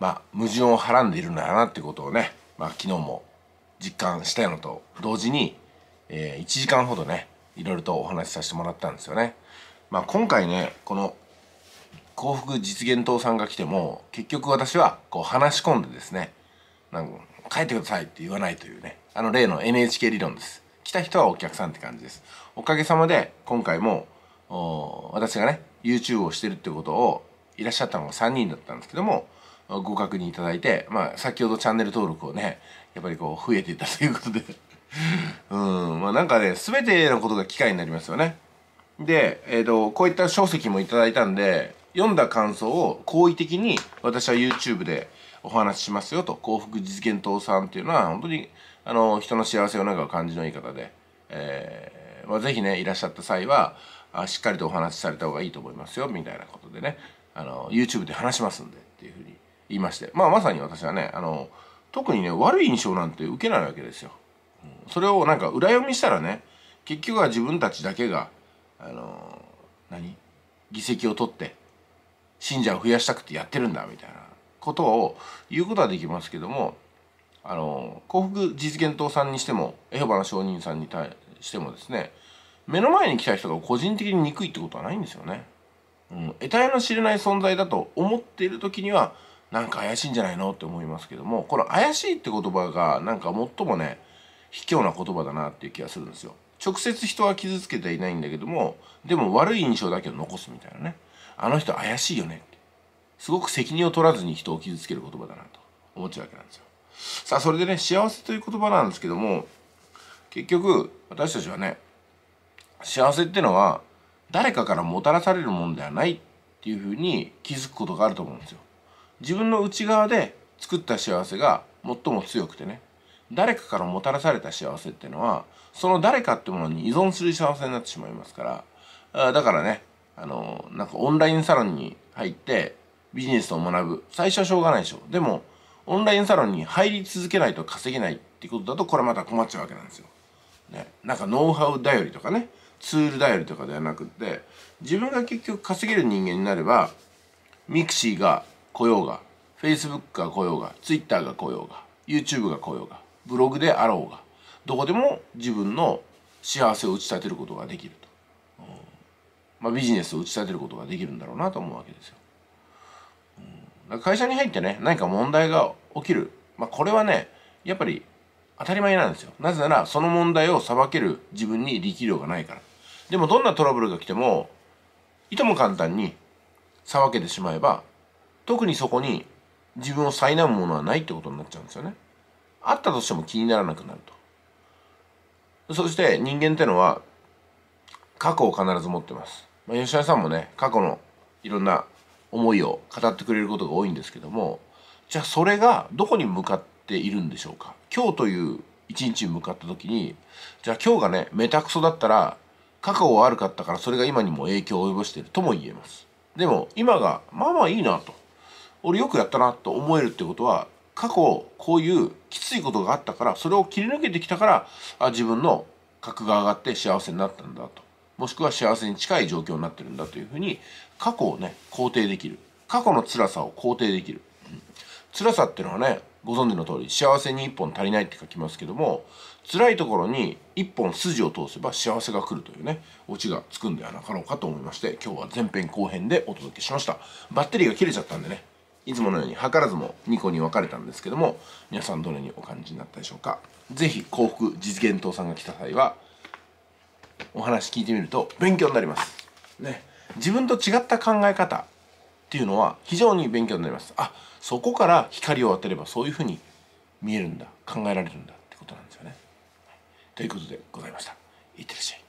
まあ、矛盾をはらんでいるんだなっていうことをね、まあ、昨日も実感したのと同時に、えー、1時間ほどねいろいろとお話しさせてもらったんですよね。まあ、今回ねこの幸福実現党さんが来ても結局私はこう話し込んでですねなんか帰ってくださいって言わないというねあの例の NHK 理論です来た人はお客さんって感じですおかげさまで今回も私がね YouTube をしてるってことをいらっしゃったのが3人だったんですけどもご確認いただいて、まあ、先ほどチャンネル登録をね、やっぱりこう、増えていたということで うん、まあなんかね、すべてのことが機会になりますよね。で、えっ、ー、と、こういった書籍もいただいたんで、読んだ感想を好意的に私は YouTube でお話ししますよと、幸福実現さんっていうのは、本当に、あの、人の幸せをなんか感じのいい方で、えー、まあぜひね、いらっしゃった際は、あしっかりとお話しされた方がいいと思いますよ、みたいなことでね、あの、YouTube で話しますんでっていうふうにいまして、まあ、まさに私はねあの特にね悪い印象なんて受けないわけですよ。それをなんか裏読みしたらね結局は自分たちだけがあの何議席を取って信者を増やしたくてやってるんだみたいなことを言うことはできますけどもあの幸福実現党さんにしてもエホバの証人さんに対してもですね目の前に来た人が個人的に憎いってことはないんですよね。うん、得体の知れない存在だと思っている時にはなんか怪しいんじゃないのって思いますけどもこの「怪しい」って言葉がなんか最もね卑怯な言葉だなっていう気がするんですよ。直接人は傷つけていないんだけどもでも悪い印象だけを残すみたいなねあの人怪しいよねってすごく責任を取らずに人を傷つける言葉だなと思っちゃうわけなんですよ。さあそれでね幸せという言葉なんですけども結局私たちはね幸せってのは誰かからもたらされるものではないっていうふうに気づくことがあると思うんですよ。自分の内側で作った幸せが最も強くてね誰かからもたらされた幸せっていうのはその誰かってものに依存する幸せになってしまいますからだからねあのなんかオンラインサロンに入ってビジネスを学ぶ最初はしょうがないでしょでもオンラインサロンに入り続けないと稼げないってことだとこれまた困っちゃうわけなんですよ。ね、なんかノウハウ頼りとかねツール頼りとかではなくって自分が結局稼げる人間になればミクシーが来ようが Facebook が来ようが Twitter が来ようが YouTube が来ようがブログであろうがどこでも自分の幸せを打ち立てることができると、うん、まあ、ビジネスを打ち立てることができるんだろうなと思うわけですよ。うん、会社に入ってね何か問題が起きる、まあ、これはねやっぱり当たり前なんですよ。なぜならその問題を裁ける自分に力量がないから。でもどんなトラブルが来てもいとも簡単に裁けてしまえば特にそこに自分を苛むものはないってことになっちゃうんですよね。あったとしても気にならなくなると。そして人間ってのは過去を必ず持ってます。まあ、吉田さんもね、過去のいろんな思いを語ってくれることが多いんですけども、じゃあそれがどこに向かっているんでしょうか。今日という一日に向かった時に、じゃあ今日がね、メタクソだったら、過去は悪かったからそれが今にも影響を及ぼしているとも言えます。でも今がまあまあいいなと。俺よくやったなと思えるってことは過去こういうきついことがあったからそれを切り抜けてきたからあ自分の格が上がって幸せになったんだともしくは幸せに近い状況になってるんだというふうに過去をね肯定できる過去の辛さを肯定できる、うん、辛さっていうのはねご存知の通り幸せに一本足りないって書きますけども辛いところに一本筋を通せば幸せが来るというねオチがつくんではなかろうかと思いまして今日は前編後編でお届けしましたバッテリーが切れちゃったんでねいつものように図らずも2個に分かれたんですけども皆さんどのようにお感じになったでしょうか是非幸福実現党さんが来た際はお話聞いてみると勉強になります。ね、自分と違った考え方っていうのは非常に勉強になります。あそこから光を当てればそういうふうに見えるんだ考えられるんだってことなんですよね。ということでございました。いってらっしゃい。